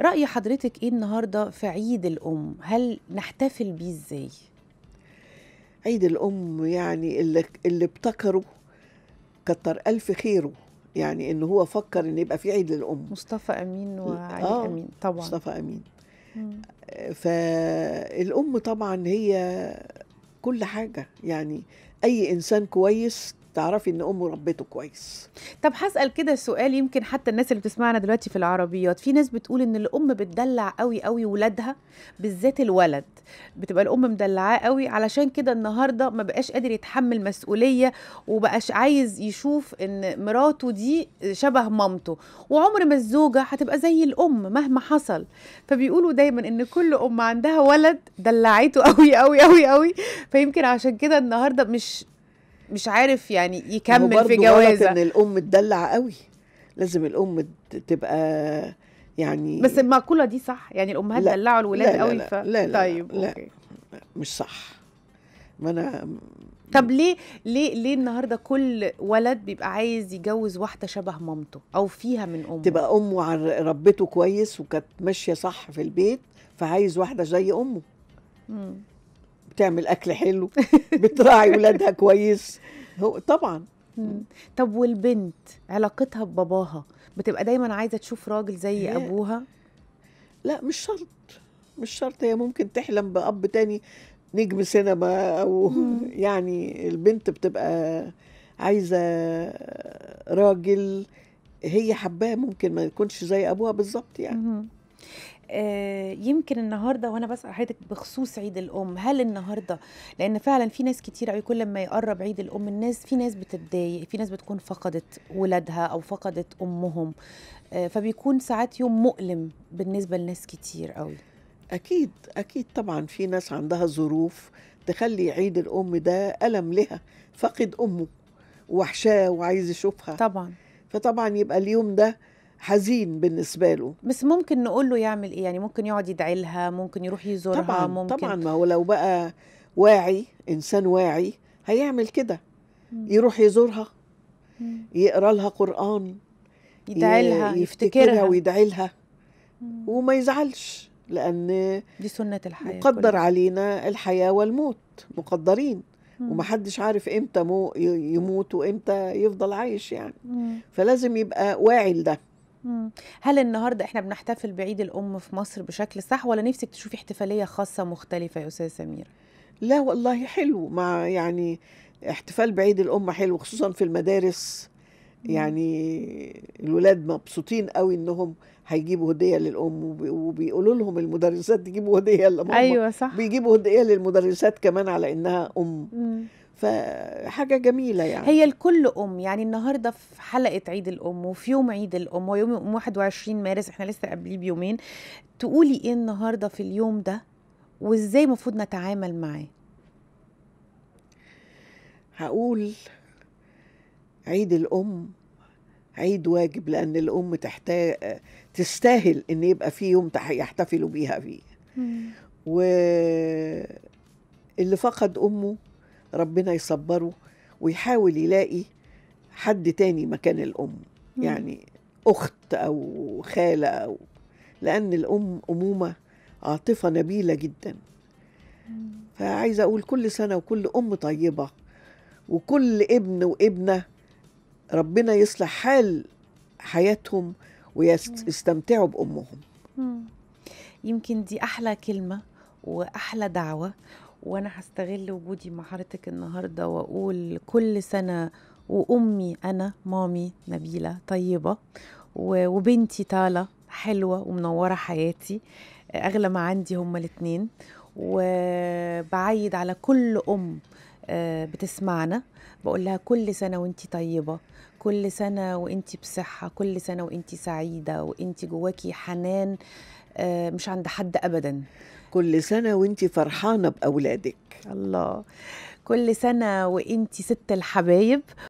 رأي حضرتك إيه النهاردة في عيد الأم؟ هل نحتفل بيه إزاي؟ عيد الأم يعني اللي, اللي ابتكره كتر ألف خيره يعني إن هو فكر إن يبقى في عيد للأم مصطفى أمين وعلي آه أمين طبعا مصطفى أمين فالأم طبعا هي كل حاجة يعني أي إنسان كويس تعرفي ان امه ربته كويس طب هسال كده سؤال يمكن حتى الناس اللي بتسمعنا دلوقتي في العربيات في ناس بتقول ان الام بتدلع قوي قوي ولادها بالذات الولد بتبقى الام مدلعاه قوي علشان كده النهارده ما بقاش قادر يتحمل مسؤوليه وبقاش عايز يشوف ان مراته دي شبه مامته وعمر ما الزوجه هتبقى زي الام مهما حصل فبيقولوا دايما ان كل ام عندها ولد دلعته قوي قوي قوي قوي فيمكن عشان كده النهارده مش مش عارف يعني يكمل في جوازه ان الام تدلع قوي لازم الام تبقى يعني بس المقوله دي صح يعني الامهات دلعوا الولاد قوي لا لا, ف... لا لا طيب لا, أوكي. مش صح ما انا طب ليه ليه ليه النهارده كل ولد بيبقى عايز يتجوز واحده شبه مامته او فيها من امه تبقى امه ربته كويس وكانت ماشيه صح في البيت فعايز واحده زي امه مم. بتعمل اكل حلو بتراعي ولادها كويس هو طبعا طب والبنت علاقتها بباباها بتبقى دايما عايزه تشوف راجل زي هي. ابوها لا مش شرط مش شرط هي ممكن تحلم باب تاني نجم سينما او يعني البنت بتبقى عايزه راجل هي حباه ممكن ما يكونش زي ابوها بالظبط يعني آه، يمكن النهارده وانا بسال حضرتك بخصوص عيد الام هل النهارده لان فعلا في ناس كتير قوي كل ما يقرب عيد الام الناس في ناس بتتضايق في ناس بتكون فقدت ولادها او فقدت امهم آه، فبيكون ساعات يوم مؤلم بالنسبه لناس كتير قوي اكيد اكيد طبعا في ناس عندها ظروف تخلي عيد الام ده الم لها فقد امه وحشاه وعايز يشوفها طبعا فطبعا يبقى اليوم ده حزين بالنسبه له بس ممكن نقول له يعمل ايه يعني ممكن يقعد يدعي لها ممكن يروح يزورها طبعا ممكن طبعا ما هو لو بقى واعي انسان واعي هيعمل كده يروح يزورها يقرا لها قران يدعي لها يفتكرها ويدعي لها وما يزعلش لان دي سنه الحياه مقدر كلها. علينا الحياه والموت مقدرين ومحدش عارف امتى مو يموت وامتى يفضل عايش يعني مم. فلازم يبقى واعي لده هل النهارده احنا بنحتفل بعيد الام في مصر بشكل صح ولا نفسك تشوفي احتفاليه خاصه مختلفه يا استاذه سميره؟ لا والله حلو ما يعني احتفال بعيد الام حلو خصوصا في المدارس يعني الولاد مبسوطين قوي انهم هيجيبوا هديه للام وبيقولوا لهم المدرسات تجيبوا هديه لماما ايوه صح بيجيبوا هديه للمدرسات كمان على انها ام مم. فحاجه جميله يعني هي الكل ام يعني النهارده في حلقه عيد الام وفي يوم عيد الام ويوم 21 مارس احنا لسه قبليه بيومين تقولي ايه النهارده في اليوم ده وازاي المفروض نتعامل معاه هقول عيد الام عيد واجب لان الام تحتاج تستاهل ان يبقى في يوم يحتفلوا بيها فيه واللي فقد امه ربنا يصبره ويحاول يلاقي حد تاني مكان الأم يعني أخت أو خالة أو لأن الأم أمومة عاطفة نبيلة جدا فعايزة أقول كل سنة وكل أم طيبة وكل ابن وابنة ربنا يصلح حال حياتهم ويستمتعوا بأمهم يمكن دي أحلى كلمة وأحلى دعوة وانا هستغل وجودي مع حضرتك النهارده واقول كل سنه وامي انا مامي نبيله طيبه وبنتي تالا حلوه ومنوره حياتي اغلى ما عندي هما الاثنين وبعيد على كل ام آه، بتسمعنا بقول لها كل سنه وانت طيبه كل سنه وانت بصحه كل سنه وانت سعيده وانت جواكي حنان آه، مش عند حد ابدا كل سنه وانت فرحانه باولادك الله كل سنه وانت ست الحبايب